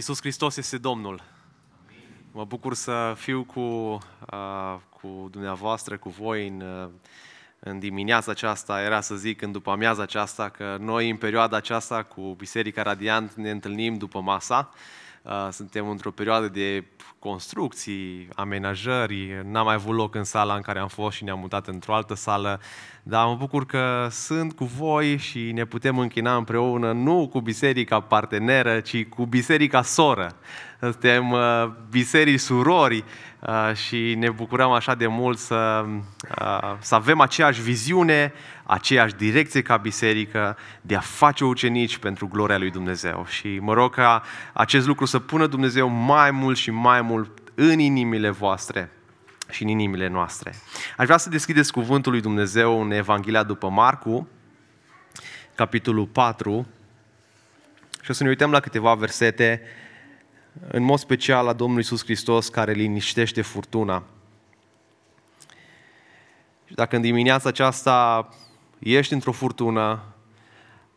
Iisus Hristos este Domnul. Amin. Mă bucur să fiu cu, uh, cu dumneavoastră, cu voi în, uh, în dimineața aceasta, era să zic în după amiaza aceasta, că noi în perioada aceasta cu Biserica Radiant ne întâlnim după masa. Uh, Uh, suntem într-o perioadă de construcții, amenajări, n-am mai avut loc în sala în care am fost și ne-am mutat într-o altă sală, dar mă bucur că sunt cu voi și ne putem închina împreună, nu cu biserica parteneră, ci cu biserica soră. Suntem uh, biserii surori uh, și ne bucurăm așa de mult să, să avem aceeași viziune, aceeași direcție ca biserică de a face ucenici pentru gloria lui Dumnezeu. Și mă rog ca acest lucru să pună Dumnezeu mai mult și mai mult în inimile voastre și în inimile noastre. Aș vrea să deschideți cuvântul lui Dumnezeu în Evanghelia după Marcu, capitolul 4, și o să ne uităm la câteva versete, în mod special la Domnul Isus Hristos care liniștește furtuna. Și dacă în dimineața aceasta ești într-o furtună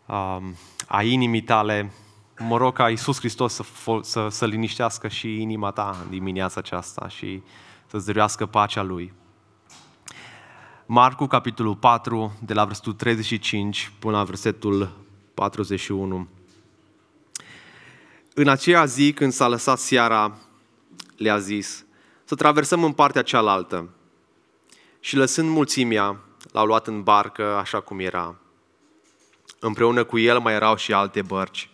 um, a inimii tale, mă rog ca Iisus Hristos să, să, să liniștească și inima ta în dimineața aceasta și să-ți dăruiască pacea Lui. Marcu, capitolul 4, de la versetul 35 până la versetul 41. În aceea zi, când s-a lăsat seara, le-a zis, să traversăm în partea cealaltă. Și lăsând mulțimea, l-au luat în barcă așa cum era. Împreună cu el mai erau și alte bărci.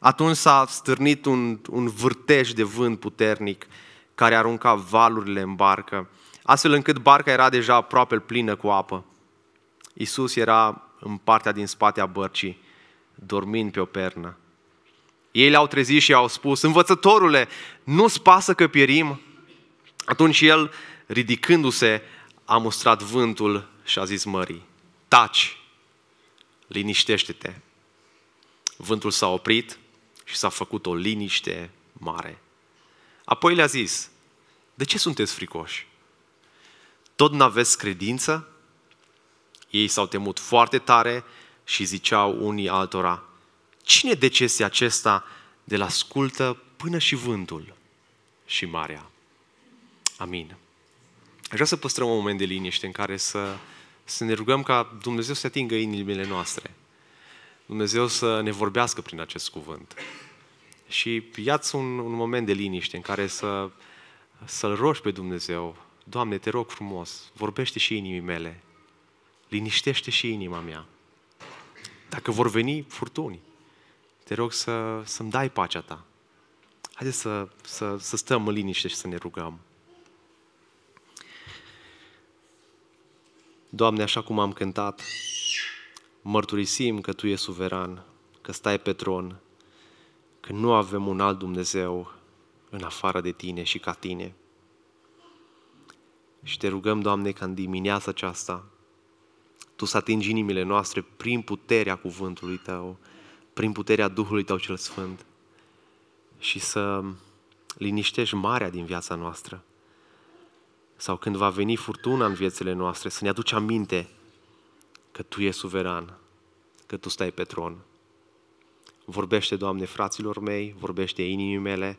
Atunci s-a stârnit un, un vârtej de vânt puternic care arunca valurile în barcă, astfel încât barca era deja aproape plină cu apă. Isus era în partea din spate a bărcii, dormind pe o pernă. Ei l-au trezit și au spus, învățătorule, nu-ți pasă că pierim? Atunci el, ridicându-se, a mustrat vântul și a zis mării, taci, liniștește-te. Vântul s-a oprit și s-a făcut o liniște mare. Apoi le-a zis, de ce sunteți fricoși? Tot n-aveți credință? Ei s-au temut foarte tare și ziceau unii altora, cine ce este acesta de la scultă până și vântul și marea? Amin. Aș vrea să păstrăm un moment de liniște în care să să ne rugăm ca Dumnezeu să atingă inimile noastre. Dumnezeu să ne vorbească prin acest cuvânt. Și iați un, un moment de liniște în care să, să-L rogi pe Dumnezeu. Doamne, te rog frumos, vorbește și inimii mele. Liniștește și inima mea. Dacă vor veni furtuni, te rog să, să-mi dai pacea ta. Haideți să, să, să stăm în liniște și să ne rugăm. Doamne, așa cum am cântat, mărturisim că Tu ești suveran, că stai pe tron, că nu avem un alt Dumnezeu în afară de Tine și ca Tine. Și te rugăm, Doamne, ca în dimineața aceasta Tu să atingi inimile noastre prin puterea cuvântului Tău, prin puterea Duhului Tău cel Sfânt și să liniștești marea din viața noastră sau când va veni furtuna în viețile noastre, să ne aduci aminte că Tu ești suveran, că Tu stai pe tron. Vorbește, Doamne, fraților mei, vorbește inimii mele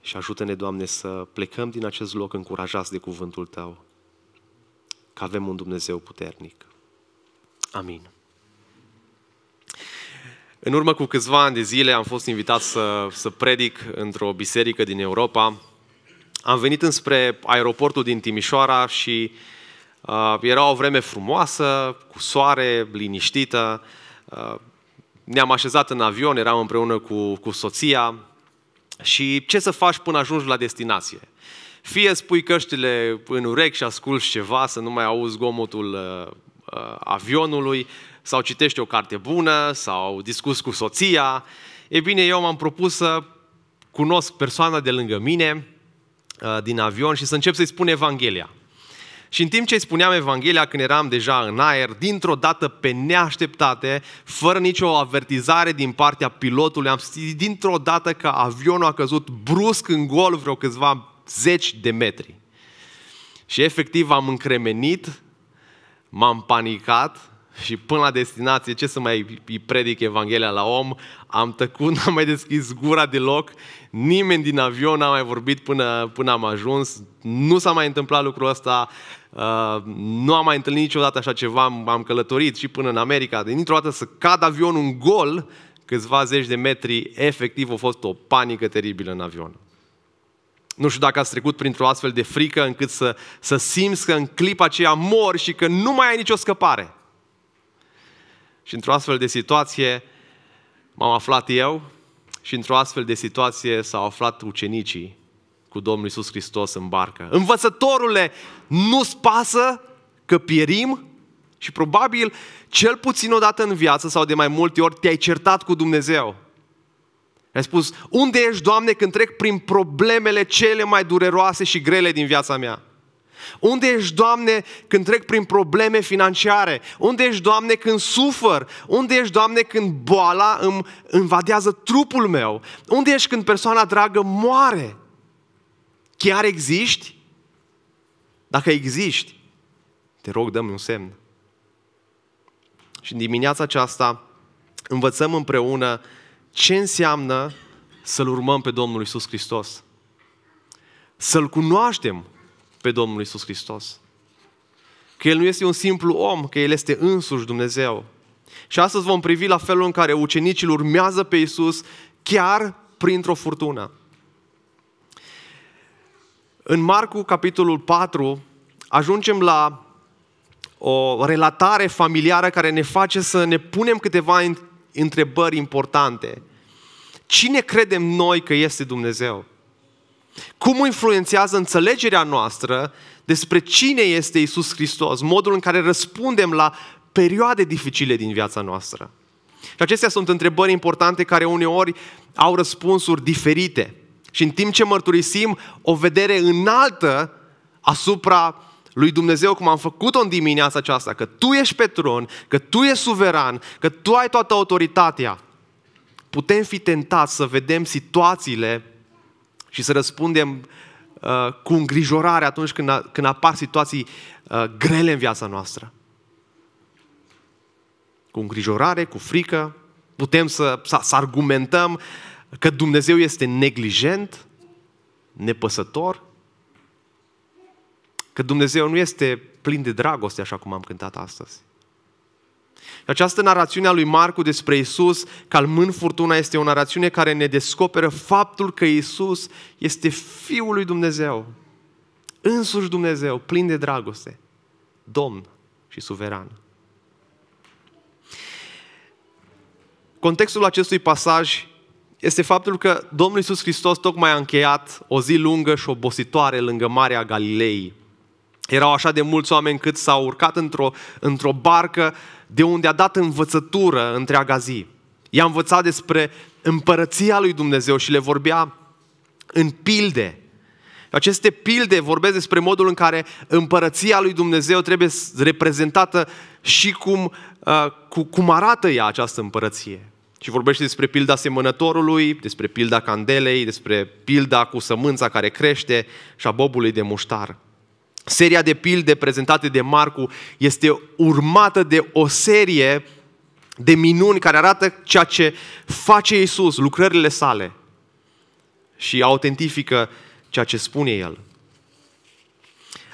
și ajută-ne, Doamne, să plecăm din acest loc încurajați de cuvântul Tău, că avem un Dumnezeu puternic. Amin. În urmă cu câțiva ani de zile am fost invitat să, să predic într-o biserică din Europa, am venit înspre aeroportul din Timișoara și uh, era o vreme frumoasă, cu soare, liniștită. Uh, ne-am așezat în avion, eram împreună cu, cu soția și ce să faci până ajungi la destinație? Fie spui căștile în urechi și asculți ceva să nu mai auzi gomotul uh, uh, avionului, sau citești o carte bună, sau discuți cu soția. E bine, eu m-am propus să cunosc persoana de lângă mine, Uh, din avion și să încep să-i spun Evanghelia. Și în timp ce îi spuneam Evanghelia, când eram deja în aer, dintr-o dată, pe neașteptate, fără nicio avertizare din partea pilotului, am simțit dintr-o dată că avionul a căzut brusc în gol vreo câțiva zeci de metri. Și efectiv am încremenit, m-am panicat, și până la destinație, ce să mai îi predic Evanghelia la om, am tăcut, n-am mai deschis gura deloc, nimeni din avion n-a mai vorbit până, până am ajuns, nu s-a mai întâmplat lucrul ăsta, uh, nu am mai întâlnit niciodată așa ceva, am, am călătorit și până în America, dintr-o dată să cad avionul în gol, câțiva zeci de metri, efectiv a fost o panică teribilă în avion. Nu știu dacă ați trecut printr-o astfel de frică încât să, să simți că în clipa aceea mor și că nu mai ai nicio scăpare. Și într-o astfel de situație m-am aflat eu și într-o astfel de situație s-au aflat ucenicii cu Domnul Isus Hristos în barcă. Învățătorule, nu-ți pasă că pierim? Și probabil, cel puțin o dată în viață sau de mai multe ori, te-ai certat cu Dumnezeu. Ai spus, unde ești, Doamne, când trec prin problemele cele mai dureroase și grele din viața mea? Unde ești, Doamne, când trec prin probleme financiare? Unde ești, Doamne, când sufăr? Unde ești, Doamne, când boala îmi invadează trupul meu? Unde ești când persoana dragă moare? Chiar existi? Dacă existi, te rog, dă-mi un semn. Și în dimineața aceasta învățăm împreună ce înseamnă să-L urmăm pe Domnul Isus Hristos. Să-L cunoaștem pe Domnul Isus Hristos. Că El nu este un simplu om, că El este însuși Dumnezeu. Și astăzi vom privi la felul în care ucenicii urmează pe Isus chiar printr-o furtună. În Marcu, capitolul 4, ajungem la o relatare familiară care ne face să ne punem câteva întrebări importante. Cine credem noi că este Dumnezeu? Cum influențează înțelegerea noastră despre cine este Isus Hristos, modul în care răspundem la perioade dificile din viața noastră. Și acestea sunt întrebări importante care uneori au răspunsuri diferite. Și în timp ce mărturisim o vedere înaltă asupra lui Dumnezeu, cum am făcut-o în dimineața aceasta, că Tu ești pe tron, că Tu ești suveran, că Tu ai toată autoritatea, putem fi tentați să vedem situațiile și să răspundem uh, cu îngrijorare atunci când, a, când apar situații uh, grele în viața noastră. Cu îngrijorare, cu frică, putem să, să, să argumentăm că Dumnezeu este neglijent, nepăsător, că Dumnezeu nu este plin de dragoste, așa cum am cântat astăzi. Această narațiune a lui Marcu despre Isus, calmând furtuna, este o narațiune care ne descoperă faptul că Isus este Fiul lui Dumnezeu, însuși Dumnezeu, plin de dragoste, Domn și suveran. Contextul acestui pasaj este faptul că Domnul Iisus Hristos tocmai a încheiat o zi lungă și obositoare lângă Marea Galilei, erau așa de mulți oameni cât s-au urcat într-o, într barcă de unde a dat învățătură întreaga zi. I-a învățat despre împărăția lui Dumnezeu și le vorbea în pilde. Aceste pilde vorbesc despre modul în care împărăția lui Dumnezeu trebuie reprezentată și cum, uh, cu, cum arată ea această împărăție. Și vorbește despre pilda semănătorului, despre pilda candelei, despre pilda cu sămânța care crește și a bobului de muștar. Seria de pilde prezentate de Marcu este urmată de o serie de minuni care arată ceea ce face Isus, lucrările sale și autentifică ceea ce spune El.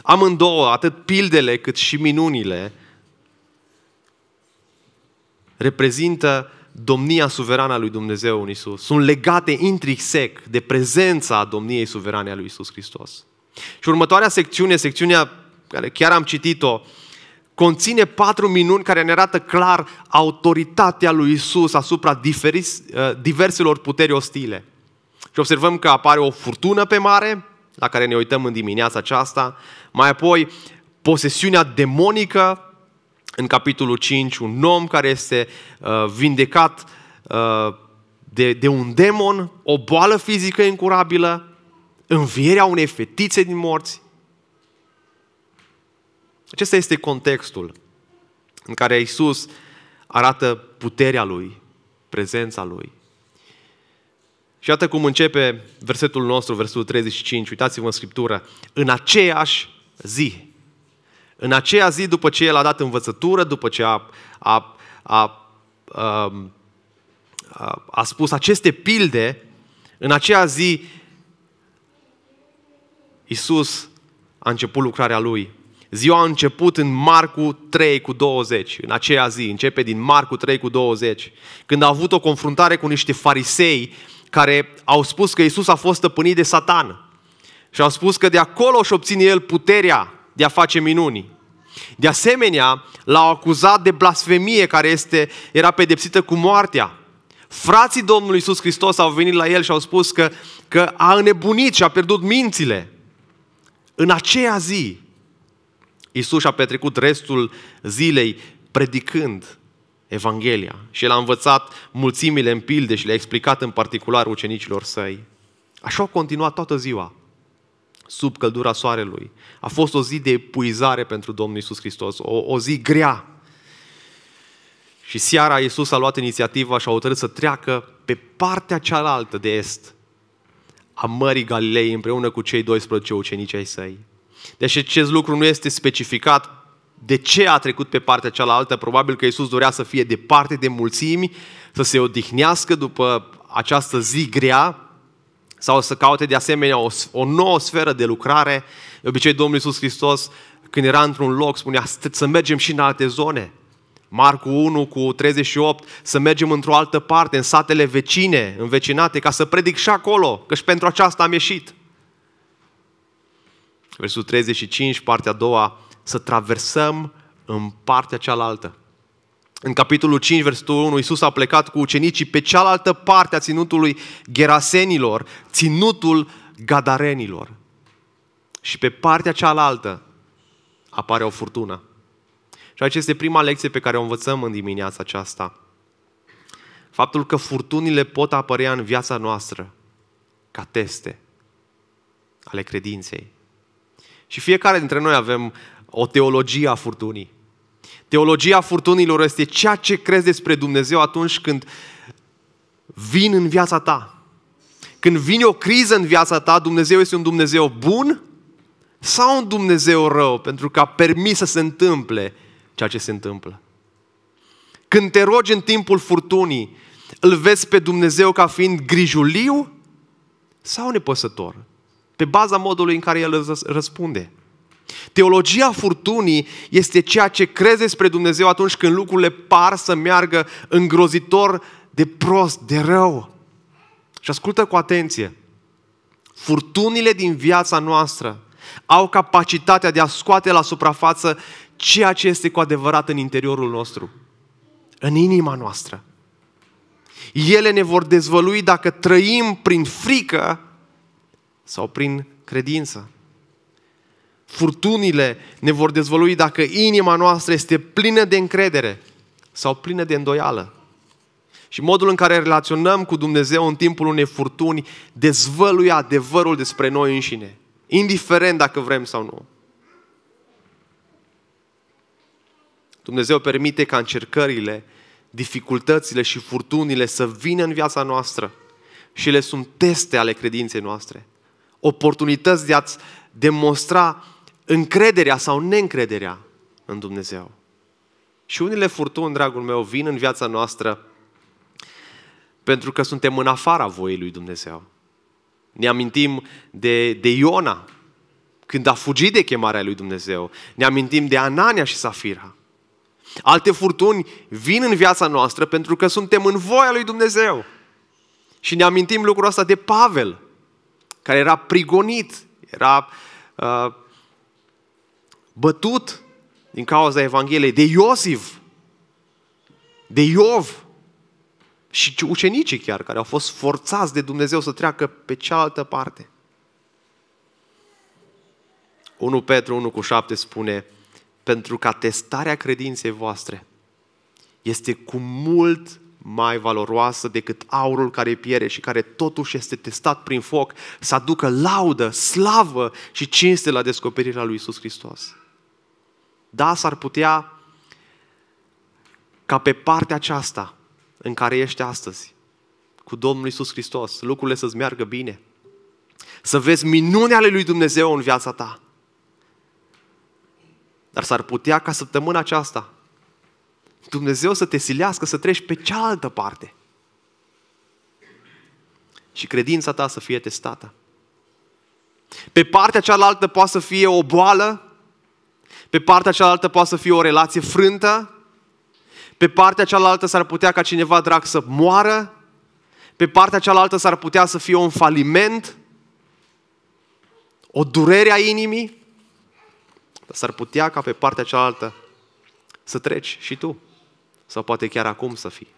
Amândouă, atât pildele cât și minunile, reprezintă domnia suverană a lui Dumnezeu în Isus. Sunt legate intrinsec de prezența domniei suverane a lui Isus Hristos. Și următoarea secțiune, secțiunea care chiar am citit-o, conține patru minuni care ne arată clar autoritatea lui Isus asupra diferis, uh, diverselor puteri ostile. Și observăm că apare o furtună pe mare, la care ne uităm în dimineața aceasta, mai apoi posesiunea demonică, în capitolul 5, un om care este uh, vindecat uh, de, de un demon, o boală fizică incurabilă, învierea unei fetițe din morți. Acesta este contextul în care Isus arată puterea Lui, prezența Lui. Și iată cum începe versetul nostru, versetul 35, uitați-vă în Scriptură. În aceeași zi, în aceea zi după ce El a dat învățătură, după ce a, a, a, a, um, a, a spus aceste pilde, în aceea zi Isus a început lucrarea lui. Ziua a început în Marcu 3 cu 20, în aceea zi, începe din Marcu 3 cu 20, când a avut o confruntare cu niște farisei care au spus că Isus a fost stăpânit de Satan. Și au spus că de acolo își obține el puterea de a face minuni. De asemenea, l-au acuzat de blasfemie care este, era pedepsită cu moartea. Frații Domnului Iisus Hristos au venit la el și au spus că, că a înnebunit și a pierdut mințile. În aceea zi, Isus a petrecut restul zilei predicând Evanghelia și el a învățat mulțimile în pilde și le-a explicat în particular ucenicilor săi. Așa a continuat toată ziua, sub căldura soarelui. A fost o zi de epuizare pentru Domnul Isus Hristos, o, o zi grea. Și seara Isus a luat inițiativa și a hotărât să treacă pe partea cealaltă de est, a Mării Galilei împreună cu cei 12 ucenici ai săi. Deși acest lucru nu este specificat de ce a trecut pe partea cealaltă, probabil că Iisus dorea să fie departe de mulțimi, să se odihnească după această zi grea, sau să caute de asemenea o, o nouă sferă de lucrare. De obicei, Domnul Iisus Hristos, când era într-un loc, spunea să mergem și în alte zone. Marcu 1 cu 38, să mergem într-o altă parte, în satele vecine, învecinate, ca să predic și acolo, că și pentru aceasta am ieșit. Versul 35, partea a doua, să traversăm în partea cealaltă. În capitolul 5, versetul 1, Iisus a plecat cu ucenicii pe cealaltă parte a ținutului Gerasenilor, ținutul Gadarenilor. Și pe partea cealaltă apare o furtună. Și aceasta este prima lecție pe care o învățăm în dimineața aceasta. Faptul că furtunile pot apărea în viața noastră ca teste ale credinței. Și fiecare dintre noi avem o teologie a furtunii. Teologia furtunilor este ceea ce crezi despre Dumnezeu atunci când vin în viața ta. Când vine o criză în viața ta, Dumnezeu este un Dumnezeu bun sau un Dumnezeu rău pentru că a permis să se întâmple ceea ce se întâmplă. Când te rogi în timpul furtunii, îl vezi pe Dumnezeu ca fiind grijuliu sau nepăsător? Pe baza modului în care el răspunde. Teologia furtunii este ceea ce crezi despre Dumnezeu atunci când lucrurile par să meargă îngrozitor de prost, de rău. Și ascultă cu atenție. Furtunile din viața noastră au capacitatea de a scoate la suprafață ceea ce este cu adevărat în interiorul nostru, în inima noastră. Ele ne vor dezvălui dacă trăim prin frică sau prin credință. Furtunile ne vor dezvălui dacă inima noastră este plină de încredere sau plină de îndoială. Și modul în care relaționăm cu Dumnezeu în timpul unei furtuni dezvăluie adevărul despre noi înșine, indiferent dacă vrem sau nu. Dumnezeu permite ca încercările, dificultățile și furtunile să vină în viața noastră și le sunt teste ale credinței noastre. Oportunități de a-ți demonstra încrederea sau neîncrederea în Dumnezeu. Și unele furtuni, dragul meu, vin în viața noastră pentru că suntem în afara voiei lui Dumnezeu. Ne amintim de, de Iona, când a fugit de chemarea lui Dumnezeu. Ne amintim de Anania și Safira. Alte furtuni vin în viața noastră pentru că suntem în voia lui Dumnezeu. Și ne amintim lucrul ăsta de Pavel, care era prigonit, era uh, bătut din cauza Evangheliei, de Iosif, de Iov și ucenicii chiar, care au fost forțați de Dumnezeu să treacă pe cealaltă parte. 1 Petru 1 cu 7 spune, pentru că testarea credinței voastre este cu mult mai valoroasă decât aurul care piere și care totuși este testat prin foc, să aducă laudă, slavă și cinste la descoperirea lui Isus Hristos. Da, s-ar putea ca pe partea aceasta în care ești astăzi, cu Domnul Isus Hristos, lucrurile să-ți meargă bine, să vezi minunea lui Dumnezeu în viața ta, dar s-ar putea ca săptămâna aceasta Dumnezeu să te silească să treci pe cealaltă parte. Și credința ta să fie testată. Pe partea cealaltă poate să fie o boală, pe partea cealaltă poate să fie o relație frântă, pe partea cealaltă s-ar putea ca cineva drag să moară, pe partea cealaltă s-ar putea să fie un faliment, o durere a inimii, cealaltă. S-ar putea ca pe partea cealaltă să treci și tu. Sau poate chiar acum să fii.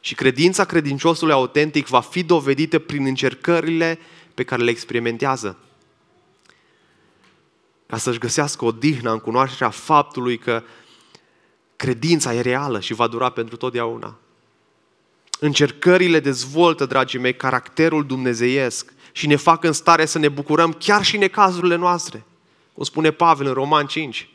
Și credința credinciosului autentic va fi dovedită prin încercările pe care le experimentează. Ca să-și găsească o în cunoașterea faptului că credința e reală și va dura pentru totdeauna. Încercările dezvoltă, dragii mei, caracterul dumnezeiesc și ne fac în stare să ne bucurăm chiar și în cazurile noastre. O spune Pavel în Roman 5.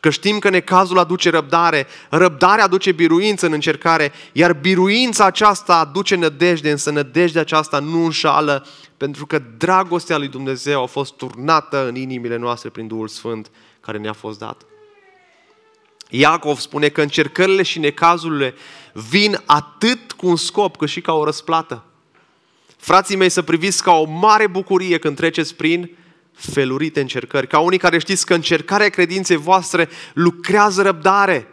Că știm că necazul aduce răbdare, răbdarea aduce biruință în încercare, iar biruința aceasta aduce nădejde, însă nădejdea aceasta nu înșală, pentru că dragostea lui Dumnezeu a fost turnată în inimile noastre prin Duhul Sfânt care ne-a fost dat. Iacov spune că încercările și necazurile vin atât cu un scop cât și ca o răsplată. Frații mei, să priviți ca o mare bucurie când treceți prin felurite încercări, ca unii care știți că încercarea credinței voastre lucrează răbdare,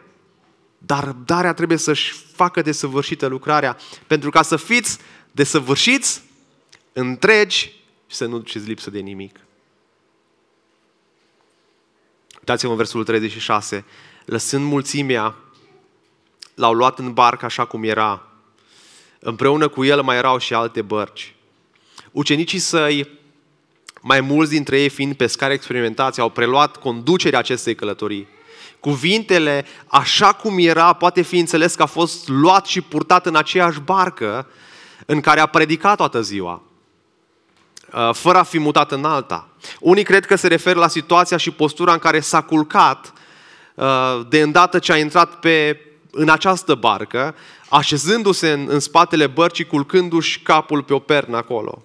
dar răbdarea trebuie să-și facă desăvârșită lucrarea, pentru ca să fiți desăvârșiți, întregi și să nu duceți lipsă de nimic. Uitați-vă în versul 36. Lăsând mulțimea, l-au luat în barcă așa cum era. Împreună cu el mai erau și alte bărci. Ucenicii săi mai mulți dintre ei fiind pescari experimentați, au preluat conducerea acestei călătorii. Cuvintele, așa cum era, poate fi înțeles că a fost luat și purtat în aceeași barcă în care a predicat toată ziua, uh, fără a fi mutat în alta. Unii cred că se referă la situația și postura în care s-a culcat uh, de îndată ce a intrat pe, în această barcă, așezându-se în, în spatele bărcii, culcându-și capul pe o pernă acolo.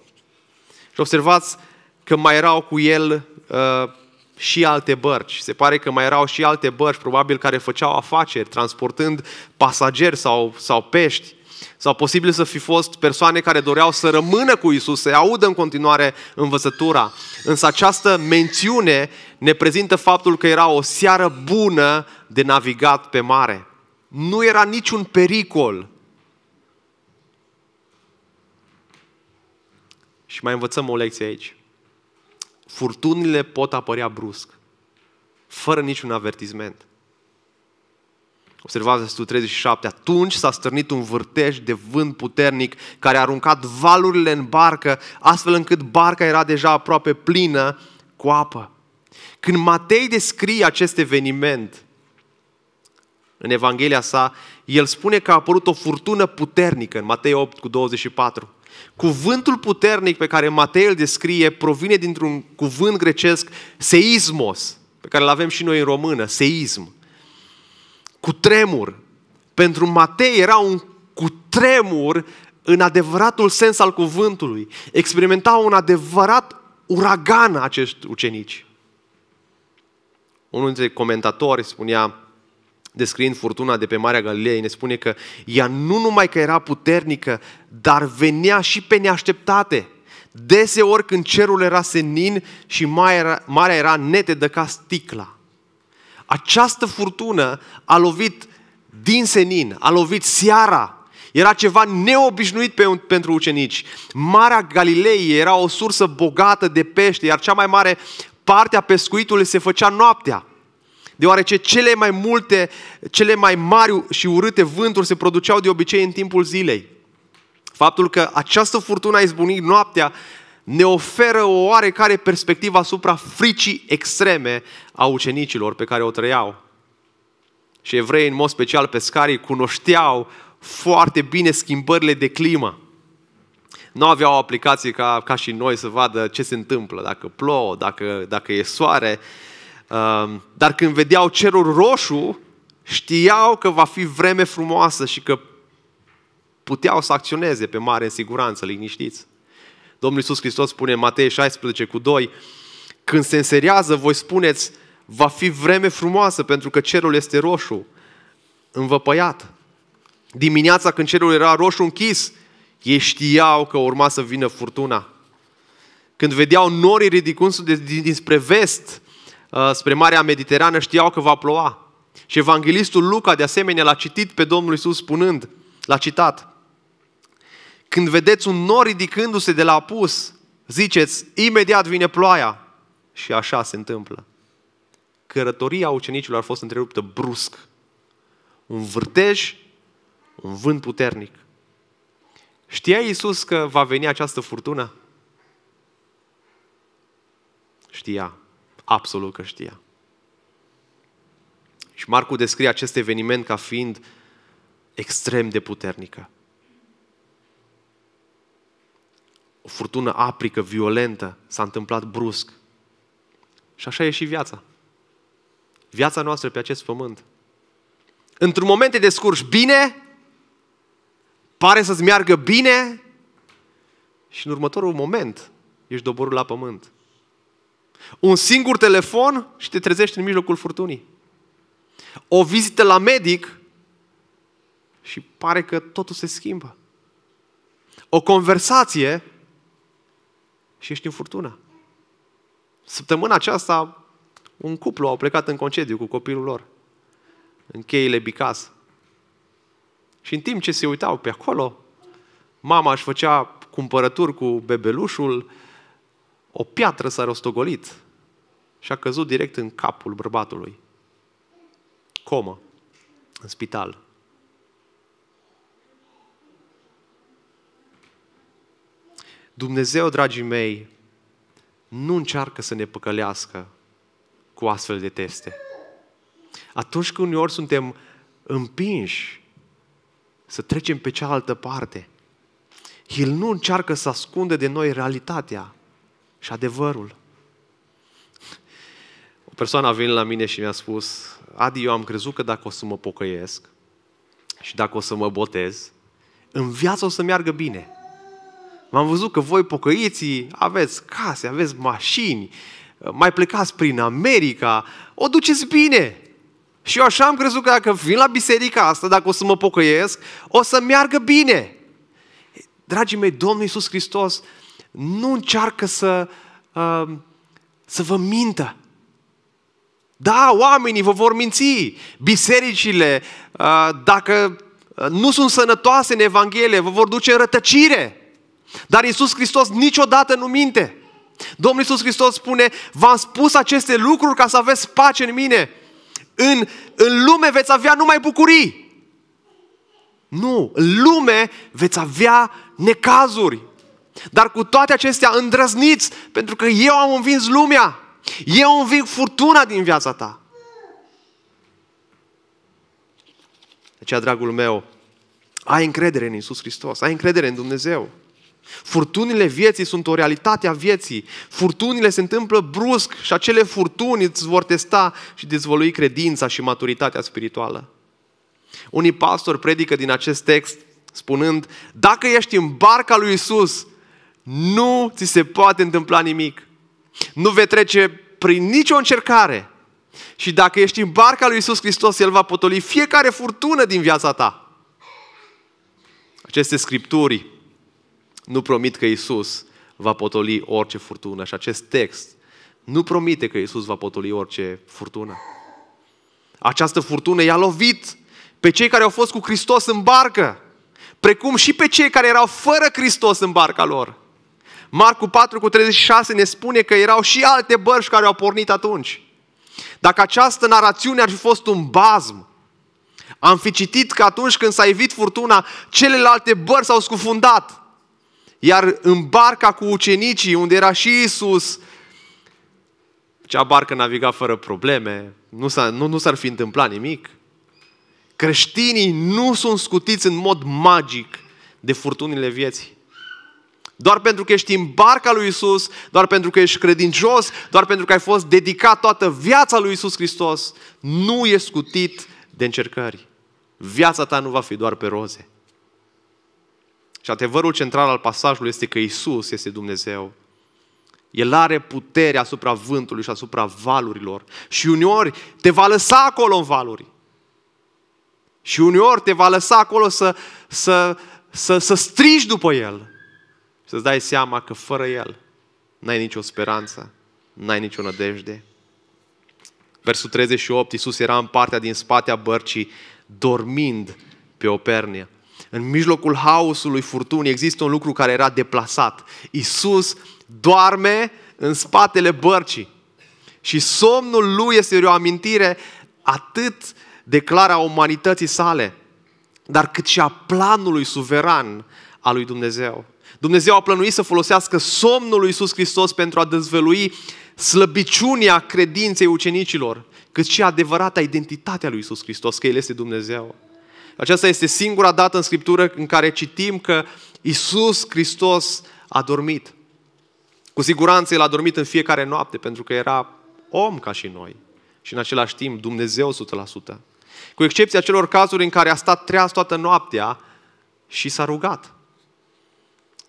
Și observați, că mai erau cu el uh, și alte bărci. Se pare că mai erau și alte bărci, probabil, care făceau afaceri, transportând pasageri sau, sau pești. Sau posibil să fi fost persoane care doreau să rămână cu Isus, să audă în continuare învățătura. Însă această mențiune ne prezintă faptul că era o seară bună de navigat pe mare. Nu era niciun pericol. Și mai învățăm o lecție aici furtunile pot apărea brusc, fără niciun avertisment. Observați versetul 37. Atunci s-a stârnit un vârtej de vânt puternic care a aruncat valurile în barcă, astfel încât barca era deja aproape plină cu apă. Când Matei descrie acest eveniment în Evanghelia sa, el spune că a apărut o furtună puternică în Matei 8 cu 24. Cuvântul puternic pe care Matei îl descrie provine dintr-un cuvânt grecesc, seismos, pe care îl avem și noi în română, seism. Cu tremur. Pentru Matei era un cu tremur în adevăratul sens al cuvântului. Experimentau un adevărat uragan acești ucenici. Unul dintre comentatori spunea, descriind furtuna de pe Marea Galilei, ne spune că ea nu numai că era puternică, dar venea și pe neașteptate. Deseori când cerul era senin și marea era netedă ca sticla. Această furtună a lovit din senin, a lovit seara, era ceva neobișnuit pe, pentru ucenici. Marea Galilei era o sursă bogată de pește, iar cea mai mare parte a pescuitului se făcea noaptea deoarece cele mai multe, cele mai mari și urâte vânturi se produceau de obicei în timpul zilei. Faptul că această furtună a izbunit noaptea ne oferă o oarecare perspectivă asupra fricii extreme a ucenicilor pe care o trăiau. Și evrei, în mod special pescarii, cunoșteau foarte bine schimbările de climă. Nu aveau aplicații ca, ca și noi să vadă ce se întâmplă, dacă plouă, dacă, dacă e soare. Uh, Um, dar când vedeau cerul roșu, știau că va fi vreme frumoasă și că puteau să acționeze pe mare în siguranță, liniștiți. Domnul Iisus Hristos spune în Matei 16 cu 2, când se înserează, voi spuneți, va fi vreme frumoasă pentru că cerul este roșu, învăpăiat. Dimineața când cerul era roșu închis, ei știau că urma să vină furtuna. Când vedeau norii ridicându-se dinspre vest, Uh, spre Marea Mediterană știau că va ploua. Și evanghelistul Luca, de asemenea, l-a citit pe Domnul Isus spunând, l-a citat. Când vedeți un nor ridicându-se de la apus, ziceți, imediat vine ploaia. Și așa se întâmplă. Cărătoria ucenicilor a fost întreruptă brusc. Un vârtej, un vânt puternic. Știa Iisus că va veni această furtună? Știa. Absolut că știa. Și Marcu descrie acest eveniment ca fiind extrem de puternică. O furtună aprică, violentă, s-a întâmplat brusc. Și așa e și viața. Viața noastră pe acest pământ. Într-un moment te descurci bine, pare să-ți meargă bine și în următorul moment ești doborul la pământ. Un singur telefon și te trezești în mijlocul furtunii. O vizită la medic și pare că totul se schimbă. O conversație și ești în furtună. Săptămâna aceasta, un cuplu au plecat în concediu cu copilul lor, în cheile Bicas. Și în timp ce se uitau pe acolo, mama își făcea cumpărături cu bebelușul, o piatră s-a rostogolit și a căzut direct în capul bărbatului. Comă, în spital. Dumnezeu, dragii mei, nu încearcă să ne păcălească cu astfel de teste. Atunci când uneori suntem împinși să trecem pe cealaltă parte, El nu încearcă să ascunde de noi realitatea și adevărul. O persoană a venit la mine și mi-a spus, Adi, eu am crezut că dacă o să mă pocăiesc și dacă o să mă botez, în viață o să meargă bine. M-am văzut că voi pocăiții aveți case, aveți mașini, mai plecați prin America, o duceți bine. Și eu așa am crezut că dacă vin la biserica asta, dacă o să mă pocăiesc, o să meargă bine. Dragii mei, Domnul Iisus Hristos nu încearcă să, uh, să vă mintă. Da, oamenii vă vor minți. Bisericile, uh, dacă uh, nu sunt sănătoase în Evanghelie, vă vor duce în rătăcire. Dar Iisus Hristos niciodată nu minte. Domnul Iisus Hristos spune, v-am spus aceste lucruri ca să aveți pace în mine. În, în lume veți avea numai bucurii. Nu, în lume veți avea necazuri. Dar cu toate acestea îndrăzniți, pentru că eu am învins lumea. Eu învinc furtuna din viața ta. De aceea, dragul meu, ai încredere în Isus Hristos, ai încredere în Dumnezeu. Furtunile vieții sunt o realitate a vieții. Furtunile se întâmplă brusc și acele furtuni îți vor testa și dezvolui credința și maturitatea spirituală. Unii pastori predică din acest text spunând, dacă ești în barca lui Isus, nu ți se poate întâmpla nimic. Nu vei trece prin nicio încercare. Și dacă ești în barca lui Isus Hristos, El va potoli fiecare furtună din viața ta. Aceste scripturi nu promit că Isus va potoli orice furtună și acest text nu promite că Isus va potoli orice furtună. Această furtună i-a lovit pe cei care au fost cu Hristos în barcă, precum și pe cei care erau fără Hristos în barca lor. Marcu 4 cu 36 ne spune că erau și alte bărci care au pornit atunci. Dacă această narațiune ar fi fost un bazm, am fi citit că atunci când s-a evit furtuna, celelalte bărci s-au scufundat. Iar în barca cu ucenicii, unde era și Isus, cea barcă naviga fără probleme, nu, s-a, nu, nu s-ar fi întâmplat nimic. Creștinii nu sunt scutiți în mod magic de furtunile vieții doar pentru că ești în barca lui Isus, doar pentru că ești credincios, doar pentru că ai fost dedicat toată viața lui Isus Hristos, nu e scutit de încercări. Viața ta nu va fi doar pe roze. Și adevărul central al pasajului este că Isus este Dumnezeu. El are putere asupra vântului și asupra valurilor. Și uneori te va lăsa acolo în valuri. Și uneori te va lăsa acolo să, să, să, să strigi după El să-ți dai seama că fără El n-ai nicio speranță, n-ai nicio nădejde. Versul 38, Iisus era în partea din spatea bărcii, dormind pe o pernie. În mijlocul haosului furtunii există un lucru care era deplasat. Iisus doarme în spatele bărcii. Și somnul lui este o amintire atât de clară a umanității sale, dar cât și a planului suveran al lui Dumnezeu. Dumnezeu a plănuit să folosească somnul lui Iisus Hristos pentru a dezvălui slăbiciunea credinței ucenicilor, cât și adevărata identitatea lui Iisus Hristos, că El este Dumnezeu. Aceasta este singura dată în Scriptură în care citim că Iisus Hristos a dormit. Cu siguranță El a dormit în fiecare noapte, pentru că era om ca și noi și în același timp Dumnezeu 100%. Cu excepția celor cazuri în care a stat treaz toată noaptea și s-a rugat.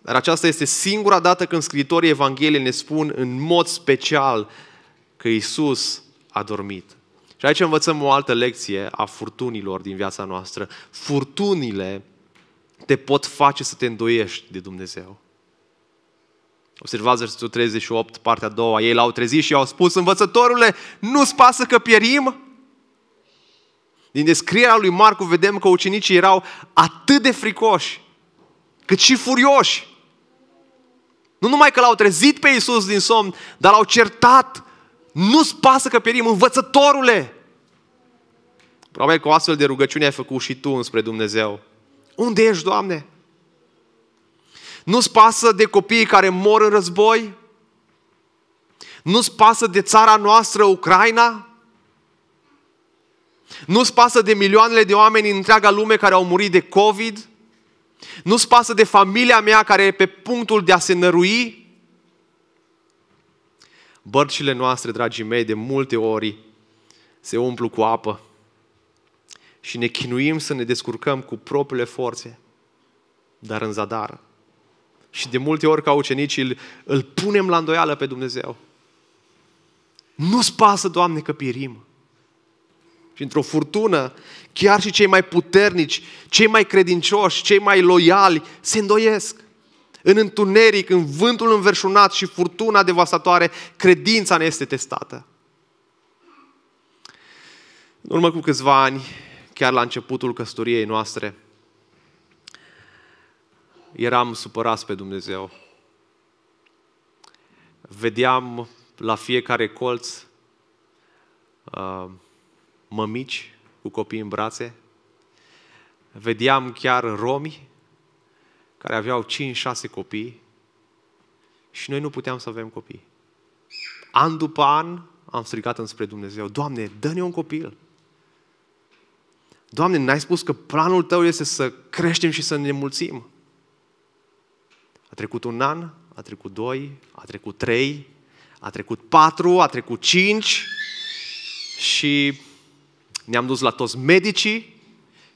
Dar aceasta este singura dată când scritorii Evangheliei ne spun în mod special că Isus a dormit. Și aici învățăm o altă lecție a furtunilor din viața noastră. Furtunile te pot face să te îndoiești de Dumnezeu. Observați versetul 38, partea a doua. Ei l-au trezit și au spus, învățătorule, nu-ți pasă că pierim? Din descrierea lui Marcu vedem că ucenicii erau atât de fricoși, cât și furioși. Nu numai că l-au trezit pe Iisus din somn, dar l-au certat. Nu-ți pasă că perim, învățătorule! Probabil că o astfel de rugăciune ai făcut și tu înspre Dumnezeu. Unde ești, Doamne? Nu-ți pasă de copiii care mor în război? Nu-ți pasă de țara noastră, Ucraina? Nu-ți pasă de milioanele de oameni în întreaga lume care au murit de COVID? Nu-ți pasă de familia mea care e pe punctul de a se nărui? Bărcile noastre, dragii mei, de multe ori se umplu cu apă și ne chinuim să ne descurcăm cu propriile forțe, dar în zadar. Și de multe ori, ca ucenici, îl, îl punem la îndoială pe Dumnezeu. Nu-ți pasă, Doamne, că pirim. Și într-o furtună, chiar și cei mai puternici, cei mai credincioși, cei mai loiali se îndoiesc. În întuneric, în vântul înverșunat și furtuna devastatoare, credința ne este testată. În urmă cu câțiva ani, chiar la începutul căsătoriei noastre, eram supărați pe Dumnezeu. Vedeam la fiecare colț uh, mămici cu copii în brațe. Vedeam chiar romi care aveau 5-6 copii și noi nu puteam să avem copii. An după an am strigat înspre Dumnezeu, Doamne, dă-ne un copil! Doamne, n-ai spus că planul Tău este să creștem și să ne mulțim. A trecut un an, a trecut doi, a trecut trei, a trecut patru, a trecut cinci și ne-am dus la toți medicii,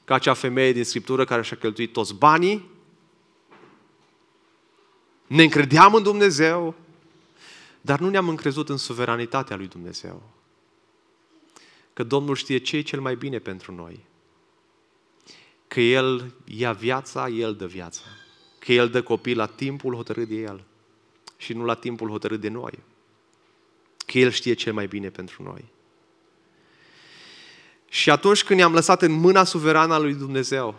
ca acea femeie din Scriptură care și-a cheltuit toți banii. Ne încredeam în Dumnezeu, dar nu ne-am încrezut în suveranitatea lui Dumnezeu. Că Domnul știe ce e cel mai bine pentru noi. Că El ia viața, El dă viața. Că El dă copii la timpul hotărât de El și nu la timpul hotărât de noi. Că El știe ce mai bine pentru noi. Și atunci când ne-am lăsat în mâna suverană a lui Dumnezeu,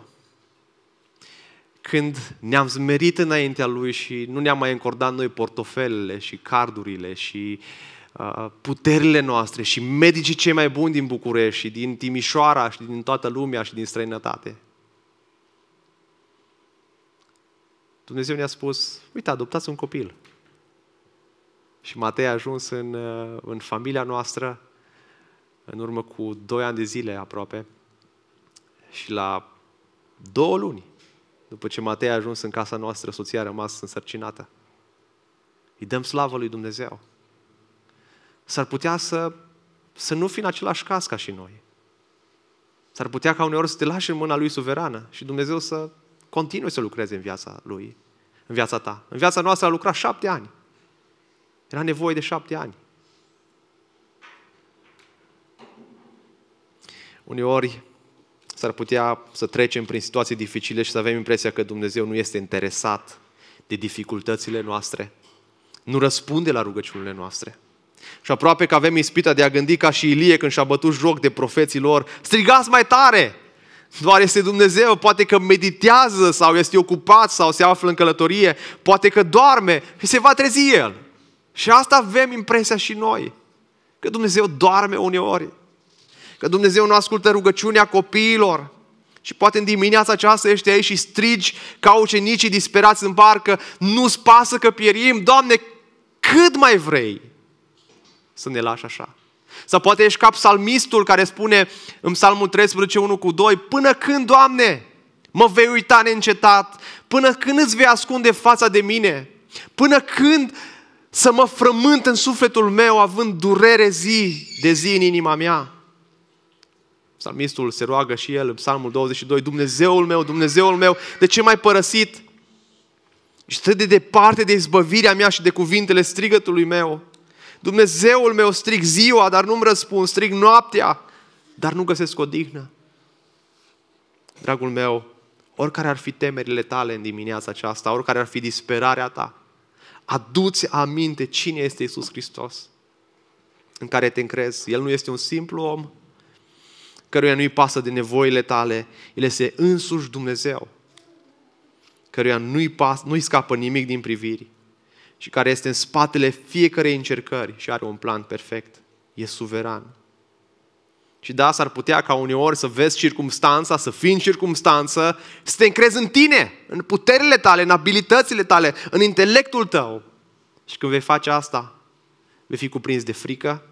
când ne-am zmerit înaintea Lui și nu ne-am mai încordat noi portofelele și cardurile și uh, puterile noastre și medicii cei mai buni din București și din Timișoara și din toată lumea și din străinătate. Dumnezeu ne-a spus, uite, adoptați un copil. Și Matei a ajuns în, uh, în familia noastră în urmă cu doi ani de zile aproape și la două luni după ce Matei a ajuns în casa noastră, soția a rămas însărcinată. Îi dăm slavă lui Dumnezeu. S-ar putea să, să nu fi în același caz ca și noi. S-ar putea ca uneori să te lași în mâna lui suverană și Dumnezeu să continue să lucreze în viața lui, în viața ta. În viața noastră a lucrat șapte ani. Era nevoie de șapte ani. Uneori s-ar putea să trecem prin situații dificile și să avem impresia că Dumnezeu nu este interesat de dificultățile noastre, nu răspunde la rugăciunile noastre. Și aproape că avem ispita de a gândi ca și Ilie când și-a bătut joc de profeții lor, strigați mai tare! Doar este Dumnezeu, poate că meditează sau este ocupat sau se află în călătorie, poate că doarme și se va trezi El. Și asta avem impresia și noi, că Dumnezeu doarme uneori că Dumnezeu nu ascultă rugăciunea copiilor. Și poate în dimineața aceasta ești aici și strigi ca ucenicii disperați în barcă, nu-ți pasă că pierim, Doamne, cât mai vrei să ne lași așa. Sau poate ești ca psalmistul care spune în psalmul 13, 1 cu 2, până când, Doamne, mă vei uita neîncetat, până când îți vei ascunde fața de mine, până când să mă frământ în sufletul meu având durere zi de zi în inima mea. Psalmistul se roagă și el în Psalmul 22, Dumnezeul meu, Dumnezeul meu, de ce m-ai părăsit? Și atât de departe de izbăvirea mea și de cuvintele strigătului meu. Dumnezeul meu strig ziua, dar nu-mi răspund, strig noaptea, dar nu găsesc o dignă. Dragul meu, oricare ar fi temerile tale în dimineața aceasta, oricare ar fi disperarea ta, aduți aminte cine este Isus Hristos în care te încrezi. El nu este un simplu om, căruia nu-i pasă de nevoile tale, el este însuși Dumnezeu, căruia nu-i, pas, nu-i scapă nimic din priviri și care este în spatele fiecarei încercări și are un plan perfect. E suveran. Și da, s-ar putea ca uneori să vezi circumstanța, să fii în circumstanță, să te încrezi în tine, în puterile tale, în abilitățile tale, în intelectul tău. Și când vei face asta, vei fi cuprins de frică,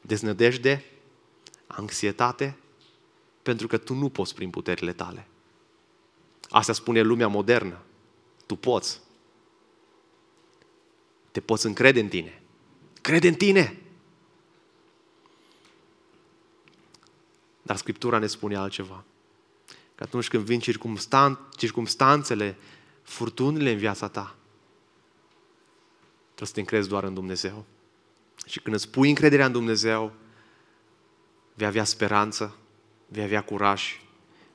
deznădejde anxietate pentru că tu nu poți prin puterile tale. Asta spune lumea modernă. Tu poți. Te poți încrede în tine. Crede în tine! Dar Scriptura ne spune altceva. Că atunci când vin circumstan- circumstanțele, furtunile în viața ta, trebuie să te încrezi doar în Dumnezeu. Și când îți pui încrederea în Dumnezeu, vei avea speranță, vei avea curaj,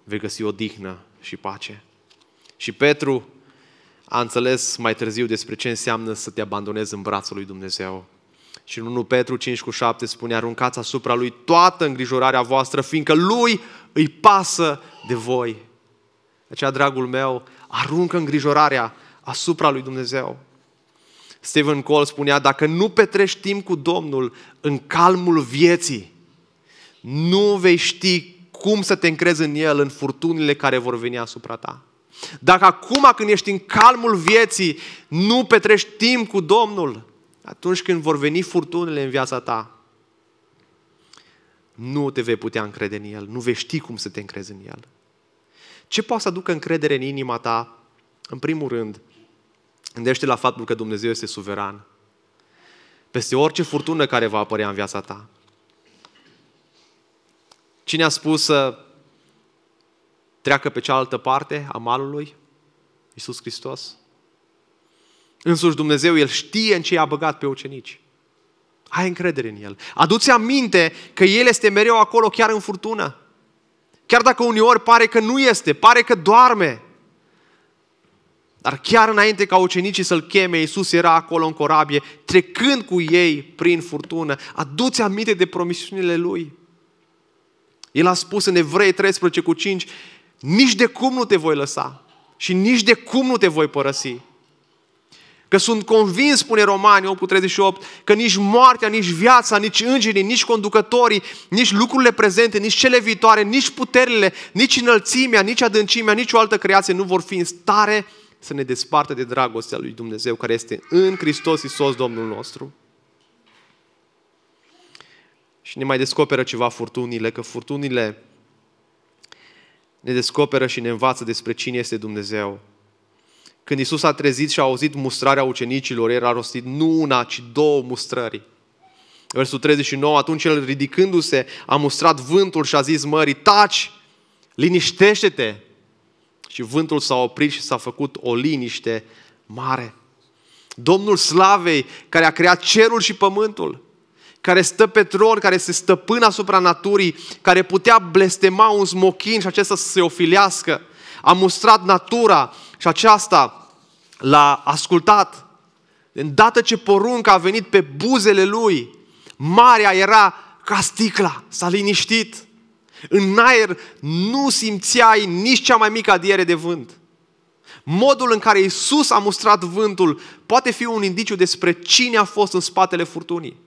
vei găsi odihnă și pace. Și Petru a înțeles mai târziu despre ce înseamnă să te abandonezi în brațul lui Dumnezeu. Și în 1 Petru 5 cu 7 spune, aruncați asupra lui toată îngrijorarea voastră, fiindcă lui îi pasă de voi. Aceea, dragul meu, aruncă îngrijorarea asupra lui Dumnezeu. Stephen Cole spunea, dacă nu petrești timp cu Domnul în calmul vieții, nu vei ști cum să te încrezi în El în furtunile care vor veni asupra ta. Dacă acum când ești în calmul vieții, nu petrești timp cu Domnul, atunci când vor veni furtunile în viața ta, nu te vei putea încrede în El, nu vei ști cum să te încrezi în El. Ce poate să aducă încredere în inima ta? În primul rând, gândește la faptul că Dumnezeu este suveran. Peste orice furtună care va apărea în viața ta, Cine a spus să treacă pe cealaltă parte a malului? Iisus Hristos. Însuși Dumnezeu, El știe în ce i-a băgat pe ucenici. Ai încredere în El. Aduți aminte că El este mereu acolo, chiar în furtună. Chiar dacă uneori pare că nu este, pare că doarme. Dar chiar înainte ca ucenicii să-L cheme, Iisus era acolo în corabie, trecând cu ei prin furtună. Aduți aminte de promisiunile Lui. El a spus în Evrei 13 cu 5, nici de cum nu te voi lăsa și nici de cum nu te voi părăsi. Că sunt convins, spune Romani 8 cu 38, că nici moartea, nici viața, nici îngerii, nici conducătorii, nici lucrurile prezente, nici cele viitoare, nici puterile, nici înălțimea, nici adâncimea, nici o altă creație nu vor fi în stare să ne despartă de dragostea lui Dumnezeu care este în Hristos Iisus Domnul nostru. Și ne mai descoperă ceva furtunile, că furtunile ne descoperă și ne învață despre cine este Dumnezeu. Când Isus a trezit și a auzit mustrarea ucenicilor, era rostit nu una, ci două mustrări. Versul 39, atunci el ridicându-se a mustrat vântul și a zis mării, taci, liniștește-te. Și vântul s-a oprit și s-a făcut o liniște mare. Domnul slavei care a creat cerul și pământul, care stă pe tron, care se stăpână asupra naturii, care putea blestema un smochin și acesta să se ofilească. A mustrat natura și aceasta l-a ascultat. De îndată ce porunca a venit pe buzele lui, marea era ca sticla, s-a liniștit. În aer nu simțeai nici cea mai mică adiere de vânt. Modul în care Isus a mustrat vântul poate fi un indiciu despre cine a fost în spatele furtunii.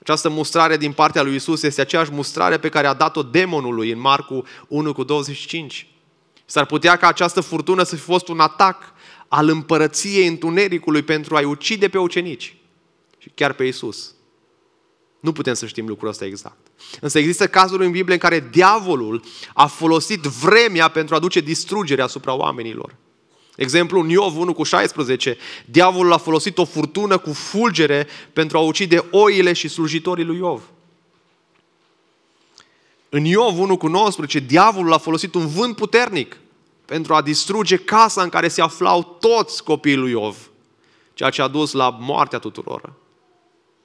Această mustrare din partea lui Isus este aceeași mustrare pe care a dat-o demonului în Marcu 1 cu 25. S-ar putea ca această furtună să fi fost un atac al împărăției întunericului pentru a-i ucide pe ucenici și chiar pe Isus. Nu putem să știm lucrul ăsta exact. Însă există cazuri în Biblie în care diavolul a folosit vremea pentru a duce distrugere asupra oamenilor. Exemplu, în Iov 1 cu 16, diavolul a folosit o furtună cu fulgere pentru a ucide oile și slujitorii lui Iov. În Iov 1 cu 19, diavolul a folosit un vânt puternic pentru a distruge casa în care se aflau toți copiii lui Iov, ceea ce a dus la moartea tuturor.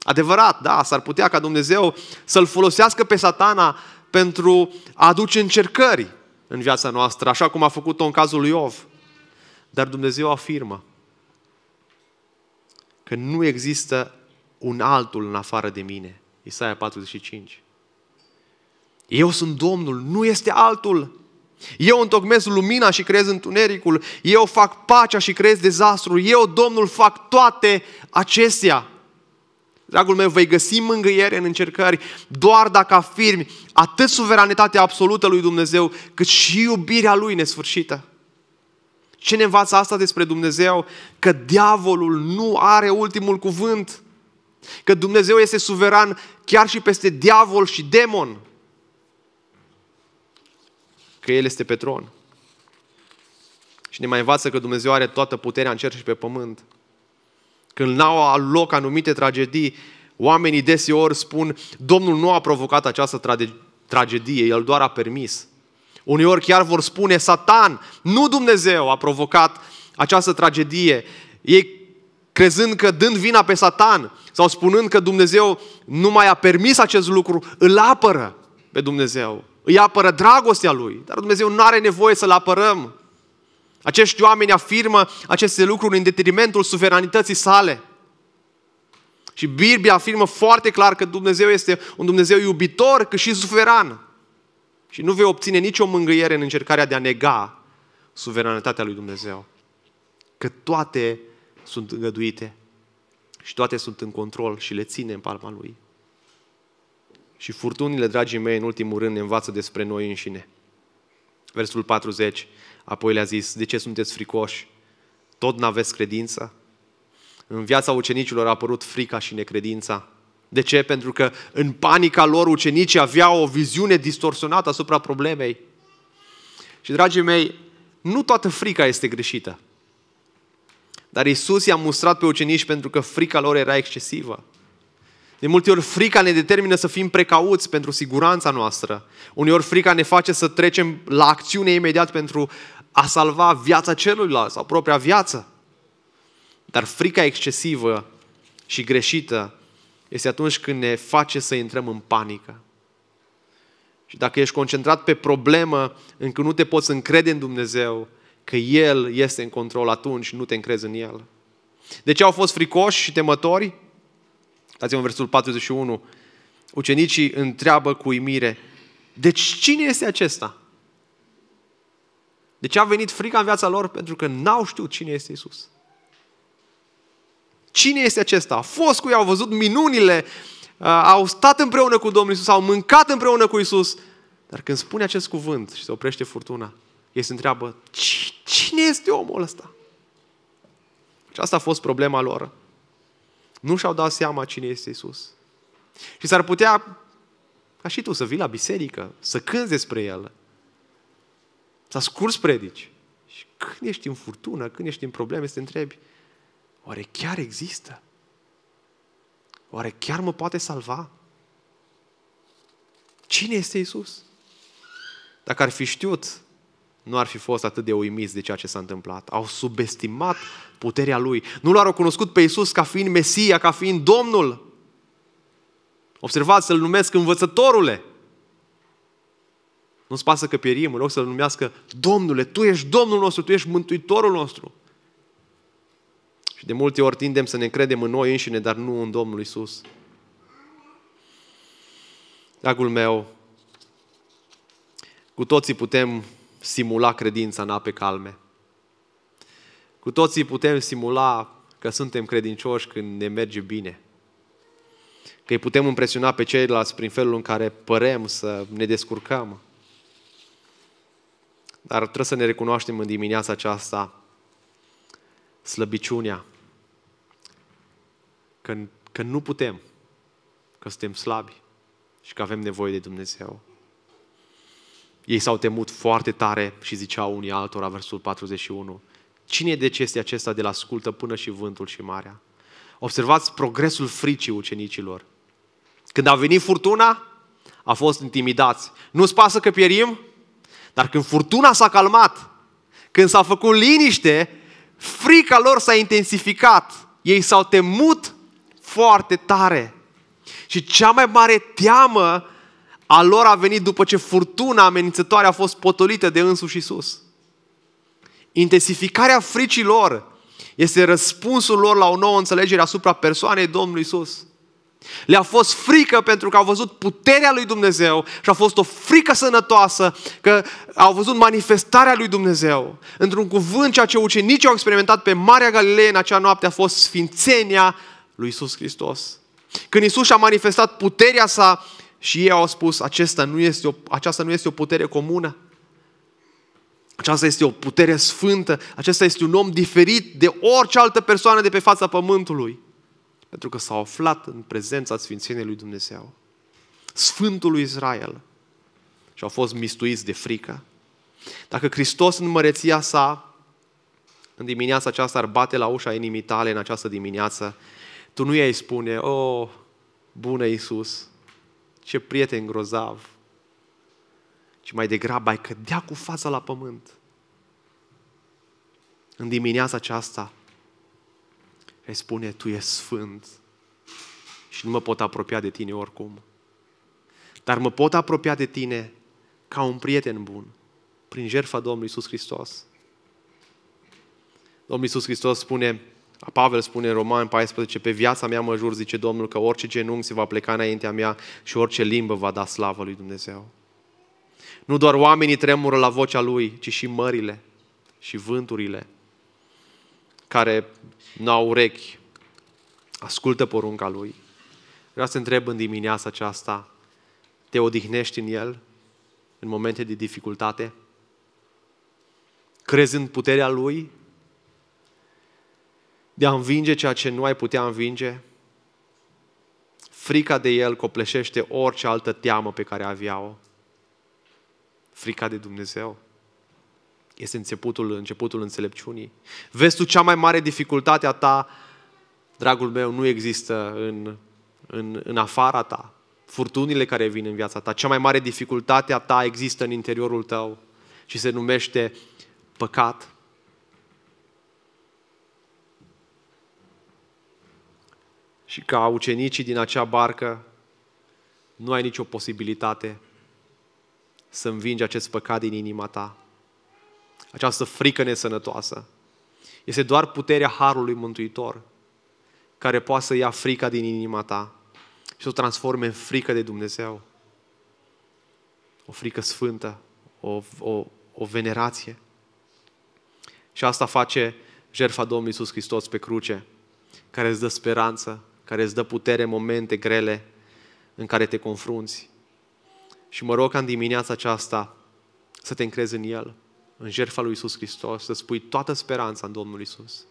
Adevărat, da, s-ar putea ca Dumnezeu să-l folosească pe satana pentru a aduce încercări în viața noastră, așa cum a făcut-o în cazul lui Iov. Dar Dumnezeu afirmă că nu există un altul în afară de mine. Isaia 45. Eu sunt Domnul, nu este altul. Eu întocmesc lumina și creez întunericul. Eu fac pacea și creez dezastrul. Eu, Domnul, fac toate acestea. Dragul meu, vei găsi mângâiere în încercări doar dacă afirmi atât suveranitatea absolută lui Dumnezeu, cât și iubirea lui nesfârșită. Ce ne învață asta despre Dumnezeu? Că diavolul nu are ultimul cuvânt. Că Dumnezeu este suveran chiar și peste diavol și demon. Că El este pe tron. Și ne mai învață că Dumnezeu are toată puterea în cer și pe pământ. Când n-au loc anumite tragedii, oamenii deseori spun, Domnul nu a provocat această tragedie, El doar a permis. Uneori chiar vor spune, Satan, nu Dumnezeu a provocat această tragedie. Ei crezând că dând vina pe Satan sau spunând că Dumnezeu nu mai a permis acest lucru, îl apără pe Dumnezeu. Îi apără dragostea lui, dar Dumnezeu nu are nevoie să-l apărăm. Acești oameni afirmă aceste lucruri în detrimentul suveranității sale. Și Biblia afirmă foarte clar că Dumnezeu este un Dumnezeu iubitor, cât și suveran. Și nu vei obține nicio mângâiere în încercarea de a nega suveranitatea lui Dumnezeu. Că toate sunt îngăduite și toate sunt în control și le ține în palma Lui. Și furtunile, dragii mei, în ultimul rând ne învață despre noi înșine. Versul 40, apoi le-a zis, de ce sunteți fricoși? Tot n-aveți credință? În viața ucenicilor a apărut frica și necredința. De ce? Pentru că în panica lor ucenicii aveau o viziune distorsionată asupra problemei. Și, dragii mei, nu toată frica este greșită. Dar Isus i-a mustrat pe ucenici pentru că frica lor era excesivă. De multe ori frica ne determină să fim precauți pentru siguranța noastră. Uneori frica ne face să trecem la acțiune imediat pentru a salva viața celuilalt sau propria viață. Dar frica excesivă și greșită este atunci când ne face să intrăm în panică. Și dacă ești concentrat pe problemă, încă nu te poți încrede în Dumnezeu, că El este în control atunci, nu te încrezi în El. De ce au fost fricoși și temători? dați în versul 41. Ucenicii întreabă cu imire. deci cine este acesta? De ce a venit frica în viața lor? Pentru că n-au știut cine este Isus. Cine este acesta? A fost cu ei, au văzut minunile, uh, au stat împreună cu Domnul Isus, au mâncat împreună cu Isus. Dar când spune acest cuvânt și se oprește furtuna, ei se întreabă, cine este omul ăsta? Și asta a fost problema lor. Nu și-au dat seama cine este Isus. Și s-ar putea ca și tu să vii la biserică, să cânți despre El, să scurs predici. Și când ești în furtună, când ești în probleme, să te întrebi, Oare chiar există? Oare chiar mă poate salva? Cine este Isus? Dacă ar fi știut, nu ar fi fost atât de uimiți de ceea ce s-a întâmplat. Au subestimat puterea lui. Nu l-au recunoscut pe Isus ca fiind Mesia, ca fiind Domnul. Observați, să-l numesc învățătorule. Nu-ți pasă că pierim, în loc să-l numească Domnule, Tu ești Domnul nostru, Tu ești Mântuitorul nostru. Și de multe ori tindem să ne credem în noi înșine, dar nu în Domnul Isus. Dragul meu, cu toții putem simula credința în ape calme. Cu toții putem simula că suntem credincioși când ne merge bine. Că îi putem impresiona pe ceilalți prin felul în care părem să ne descurcăm. Dar trebuie să ne recunoaștem în dimineața aceasta slăbiciunea, că, că nu putem, că suntem slabi și că avem nevoie de Dumnezeu. Ei s-au temut foarte tare și ziceau unii altora, versul 41, Cine deci este acesta de la ascultă până și vântul și marea? Observați progresul fricii ucenicilor. Când a venit furtuna, a fost intimidați. Nu-ți pasă că pierim? Dar când furtuna s-a calmat, când s-a făcut liniște, frica lor s-a intensificat. Ei s-au temut foarte tare. Și cea mai mare teamă a lor a venit după ce furtuna amenințătoare a fost potolită de însuși Isus. Intensificarea fricii lor este răspunsul lor la o nouă înțelegere asupra persoanei Domnului Isus. Le-a fost frică pentru că au văzut puterea lui Dumnezeu și a fost o frică sănătoasă că au văzut manifestarea lui Dumnezeu. Într-un cuvânt, ceea ce ucenicii au experimentat pe Marea Galilei în acea noapte a fost sfințenia lui Iisus Hristos. Când Isus și-a manifestat puterea sa și ei au spus, Acesta nu este o, aceasta nu este o putere comună, aceasta este o putere sfântă, acesta este un om diferit de orice altă persoană de pe fața pământului. Pentru că s-a aflat în prezența Sfințeniei lui Dumnezeu, Sfântul lui Israel, și au fost mistuiți de frică. Dacă Hristos în măreția sa, în dimineața aceasta ar bate la ușa inimii tale în această dimineață, tu nu i-ai spune, o, oh, bună Iisus, ce prieten grozav, ci mai degrabă ai cădea cu fața la pământ. În dimineața aceasta îi spune, tu ești sfânt și nu mă pot apropia de tine oricum. Dar mă pot apropia de tine ca un prieten bun, prin jertfa Domnului Iisus Hristos. Domnul Iisus Hristos spune, Pavel spune în Roman 14, pe viața mea mă jur, zice Domnul, că orice genunchi se va pleca înaintea mea și orice limbă va da slavă lui Dumnezeu. Nu doar oamenii tremură la vocea lui, ci și mările și vânturile care nu au urechi, ascultă porunca lui. Vreau să întreb în dimineața aceasta, te odihnești în el în momente de dificultate? Crezi în puterea lui de a învinge ceea ce nu ai putea învinge. Frica de El copleșește orice altă teamă pe care avea-o. Frica de Dumnezeu este începutul, începutul înțelepciunii. Vezi tu, cea mai mare dificultate a ta, dragul meu, nu există în, în, în afara ta. Furtunile care vin în viața ta, cea mai mare dificultate a ta există în interiorul tău și se numește păcat. și ca ucenicii din acea barcă nu ai nicio posibilitate să învingi acest păcat din inima ta, această frică nesănătoasă. Este doar puterea Harului Mântuitor care poate să ia frica din inima ta și să o transforme în frică de Dumnezeu. O frică sfântă, o, o, o venerație. Și asta face jertfa Domnului Iisus Hristos pe cruce, care îți dă speranță, care îți dă putere în momente grele în care te confrunți. Și mă rog ca în dimineața aceasta să te încrezi în El, în jertfa lui Isus Hristos, să spui toată speranța în Domnul Isus.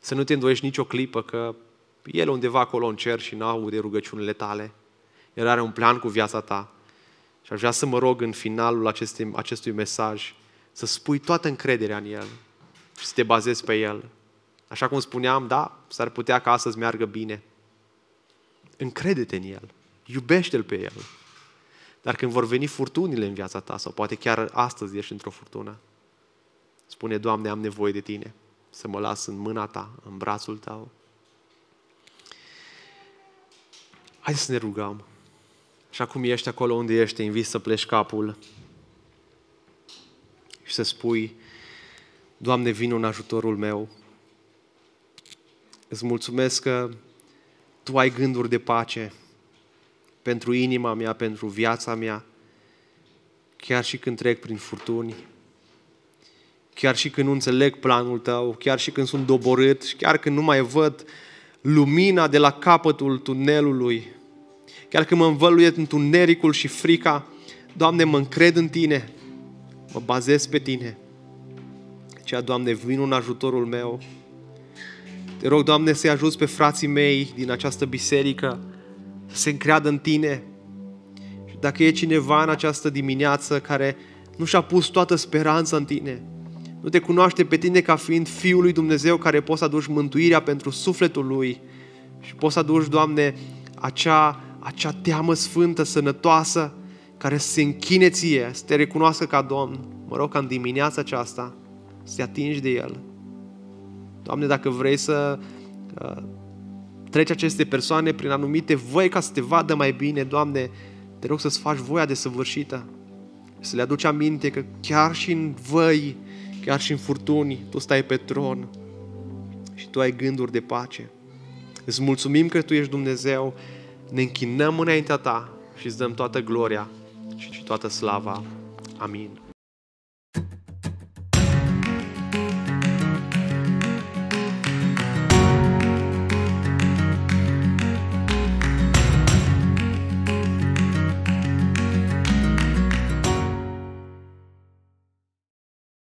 Să nu te îndoiești nicio clipă că El undeva acolo în cer și n de rugăciunile tale. El are un plan cu viața ta. Și aș vrea să mă rog în finalul acestui, acestui mesaj să spui toată încrederea în El și să te bazezi pe El. Așa cum spuneam, da, s-ar putea ca astăzi meargă bine, încrede-te în El, iubește-L pe El. Dar când vor veni furtunile în viața ta, sau poate chiar astăzi ești într-o furtună, spune, Doamne, am nevoie de Tine, să mă las în mâna Ta, în brațul Tău. Hai să ne rugăm. Și acum ești acolo unde ești, te invit să pleci capul și să spui, Doamne, vin în ajutorul meu. Îți mulțumesc că tu ai gânduri de pace pentru inima mea, pentru viața mea, chiar și când trec prin furtuni, chiar și când nu înțeleg planul tău, chiar și când sunt doborât, chiar când nu mai văd lumina de la capătul tunelului, chiar când mă învăluie tunericul și frica, Doamne, mă încred în Tine, mă bazez pe Tine. Ceea, Doamne, vin în ajutorul meu, te rog, Doamne, să-i ajuți pe frații mei din această biserică să se încreadă în Tine. Și dacă e cineva în această dimineață care nu și-a pus toată speranța în Tine, nu te cunoaște pe Tine ca fiind Fiul lui Dumnezeu care poți să aduci mântuirea pentru sufletul lui și poți să aduci, Doamne, acea, acea teamă sfântă, sănătoasă, care să se închine ție, să te recunoască ca Domn. Mă rog ca în dimineața aceasta să te atingi de El Doamne, dacă vrei să uh, treci aceste persoane prin anumite voi ca să te vadă mai bine, Doamne, te rog să-ți faci voia săvârșită, Să le aduci aminte că chiar și în văi, chiar și în furtuni, Tu stai pe tron și Tu ai gânduri de pace. Îți mulțumim că Tu ești Dumnezeu, ne închinăm înaintea Ta și îți dăm toată gloria și toată slava. Amin.